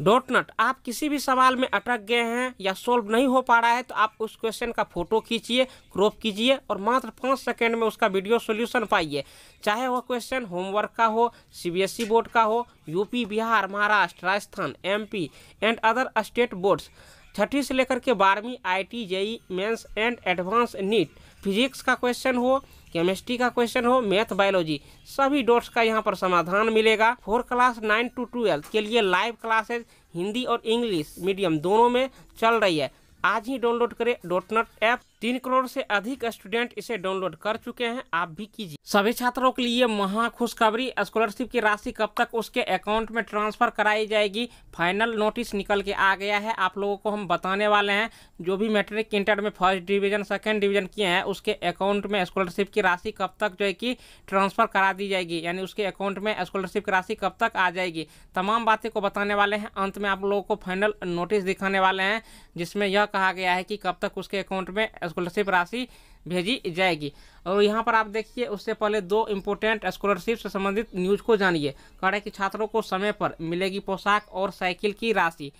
dot नट आप किसी भी सवाल में अटक गए हैं या सॉल्व नहीं हो पा रहा है तो आप उस क्वेश्चन का फोटो खींचिए क्रॉप कीजिए और मात्र पाँच सेकेंड में उसका वीडियो सोल्यूशन पाइए चाहे वह क्वेश्चन होमवर्क का हो सीबीएसई बोर्ड का हो UP Bihar Maharashtra Rajasthan MP and other state boards छठी से लेकर के बारहवीं I T JEE mains and advance NEET physics का क्वेश्चन हो केमिस्ट्री का क्वेश्चन हो मैथ बायोलॉजी सभी डॉट्स का यहाँ पर समाधान मिलेगा for class nine to twelfth के लिए लाइव क्लासेज हिंदी और इंग्लिश मीडियम दोनों में चल रही है आज ही डाउनलोड करें डॉट नट ऐप तीन करोड़ से अधिक स्टूडेंट इसे डाउनलोड कर चुके हैं आप भी कीजिए सभी छात्रों के लिए महा खुशखबरी स्कॉलरशिप की राशि कब तक उसके अकाउंट में ट्रांसफर कराई जाएगी फाइनल नोटिस निकल के आ गया है आप लोगों को हम बताने वाले हैं जो भी मैट्रिक इंटर में फर्स्ट डिवीजन सेकेंड डिवीजन किए हैं उसके अकाउंट में स्कॉलरशिप की राशि कब तक जो है कि ट्रांसफर करा दी जाएगी यानी उसके अकाउंट में स्कॉलरशिप की राशि कब तक आ जाएगी तमाम बातें को बताने वाले हैं अंत में आप लोगों को फाइनल नोटिस दिखाने वाले हैं जिसमें यह कहा गया है कि कब तक उसके अकाउंट में स्कॉलरशिप राशि भेजी जाएगी और यहाँ पर आप देखिए उससे पहले दो इम्पोर्टेंट स्कॉलरशिप से संबंधित न्यूज को जानिए कह रहे कि छात्रों को समय पर मिलेगी पोशाक और साइकिल की राशि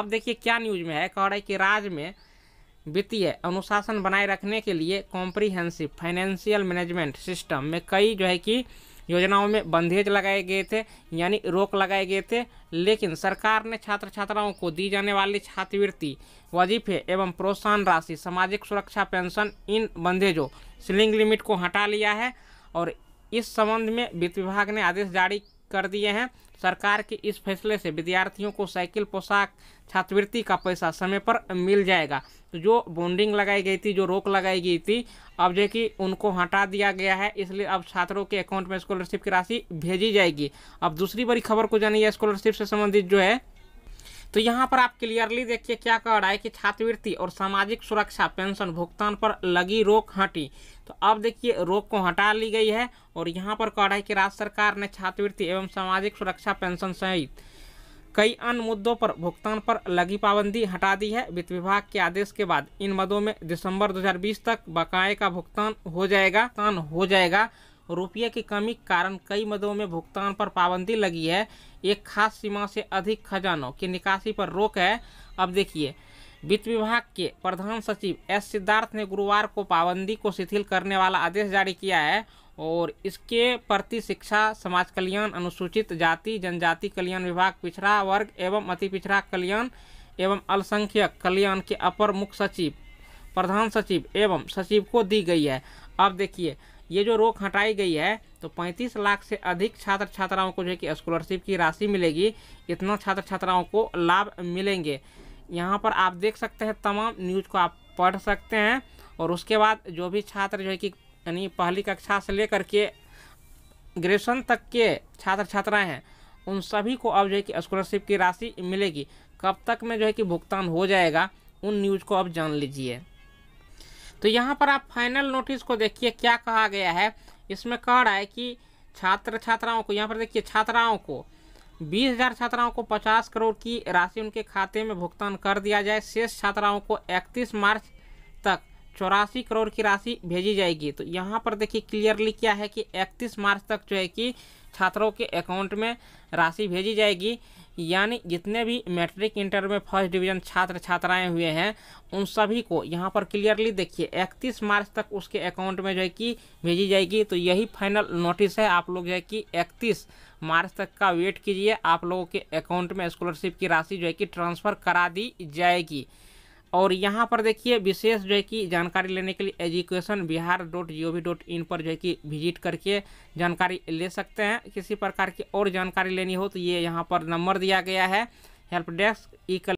अब देखिए क्या न्यूज में है कह रहे कि राज्य में वित्तीय अनुशासन बनाए रखने के लिए कॉम्प्रीहेंसिव फाइनेंशियल मैनेजमेंट सिस्टम में कई जो है कि योजनाओं में बंधेज लगाए गए थे यानी रोक लगाए गए थे लेकिन सरकार ने छात्र छात्राओं को दी जाने वाली छात्रवृत्ति वजीफे एवं प्रोत्साहन राशि सामाजिक सुरक्षा पेंशन इन बंधेजों सीलिंग लिमिट को हटा लिया है और इस संबंध में वित्त विभाग ने आदेश जारी कर दिए हैं सरकार के इस फैसले से विद्यार्थियों को साइकिल पोशाक छात्रवृत्ति का पैसा समय पर मिल जाएगा तो जो बॉन्डिंग लगाई गई थी जो रोक लगाई गई थी अब जो कि उनको हटा दिया गया है इसलिए अब छात्रों के अकाउंट में स्कॉलरशिप की राशि भेजी जाएगी अब दूसरी बड़ी खबर को जानिए स्कॉलरशिप से संबंधित जो है तो यहाँ पर आप क्लियरली देखिए क्या कह रहा है कि छात्रवृत्ति और सामाजिक सुरक्षा पेंशन भुगतान पर लगी रोक हटी तो अब देखिए रोक को हटा ली गई है और यहाँ पर कह रहा है कि राज्य सरकार ने छात्रवृत्ति एवं सामाजिक सुरक्षा पेंशन सहित कई अन्य मुद्दों पर भुगतान पर लगी पाबंदी हटा दी है वित्त विभाग के आदेश के बाद इन मदों में दिसंबर 2020 तक बकाए का भुगतान हो जाएगा भुगतान हो जाएगा रुपये की कमी के कारण कई मदों में भुगतान पर पाबंदी लगी है एक खास सीमा से अधिक खजानों की निकासी पर रोक है अब देखिए वित्त विभाग के प्रधान सचिव एस सिद्धार्थ ने गुरुवार को पाबंदी को शिथिल करने वाला आदेश जारी किया है और इसके प्रति शिक्षा समाज कल्याण अनुसूचित जाति जनजाति कल्याण विभाग पिछड़ा वर्ग एवं अति पिछड़ा कल्याण एवं अल्पसंख्यक कल्याण के अपर मुख्य सचिव प्रधान सचिव एवं सचिव को दी गई है अब देखिए ये जो रोक हटाई गई है तो 35 लाख से अधिक छात्र छात्राओं को जो है कि स्कॉलरशिप की राशि मिलेगी इतना छात्र छात्राओं को लाभ मिलेंगे यहाँ पर आप देख सकते हैं तमाम न्यूज़ को आप पढ़ सकते हैं और उसके बाद जो भी छात्र जो है कि यानी पहली कक्षा से लेकर के ग्रेजुएशन तक के छात्र छात्राएँ हैं उन सभी को अब जो है कि स्कॉलरशिप की राशि मिलेगी कब तक में जो है कि भुगतान हो जाएगा उन न्यूज़ को अब जान लीजिए तो यहाँ पर आप फाइनल नोटिस को देखिए क्या कहा गया है इसमें कह रहा है कि छात्र छात्राओं को यहाँ पर देखिए छात्राओं को बीस हजार छात्राओं को पचास करोड़ की राशि उनके खाते में भुगतान कर दिया जाए शेष छात्राओं को इकतीस मार्च तक चौरासी करोड़ की राशि भेजी जाएगी तो यहाँ पर देखिए क्लियरली क्या है कि इकतीस मार्च तक जो है कि छात्रों के अकाउंट में राशि भेजी जाएगी यानी जितने भी मैट्रिक इंटर में फर्स्ट डिवीजन छात्र छात्राएं हुए हैं उन सभी को यहाँ पर क्लियरली देखिए 31 मार्च तक उसके अकाउंट में जो है कि भेजी जाएगी तो यही फाइनल नोटिस है आप लोग जो है कि 31 मार्च तक का वेट कीजिए आप लोगों के अकाउंट में स्कॉलरशिप की राशि जो है कि ट्रांसफ़र करा दी जाएगी और यहाँ पर देखिए विशेष जो है कि जानकारी लेने के लिए education Bihar dot G O V dot in पर जो है कि विजिट करके जानकारी ले सकते हैं किसी प्रकार की और जानकारी लेनी हो तो ये यहाँ पर नंबर दिया गया है हेल्प डेस्क ई